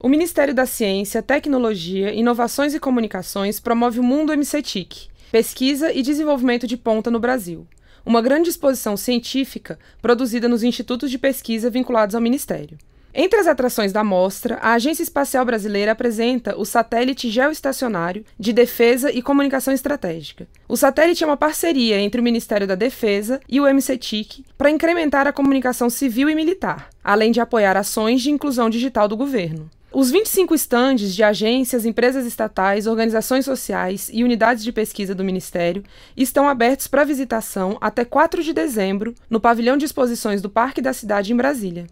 O Ministério da Ciência, Tecnologia, Inovações e Comunicações promove o Mundo MCTIC, pesquisa e desenvolvimento de ponta no Brasil, uma grande exposição científica produzida nos institutos de pesquisa vinculados ao Ministério. Entre as atrações da mostra, a Agência Espacial Brasileira apresenta o satélite geoestacionário de defesa e comunicação estratégica. O satélite é uma parceria entre o Ministério da Defesa e o MCTIC para incrementar a comunicação civil e militar, além de apoiar ações de inclusão digital do governo. Os 25 estandes de agências, empresas estatais, organizações sociais e unidades de pesquisa do Ministério estão abertos para visitação até 4 de dezembro no pavilhão de exposições do Parque da Cidade em Brasília.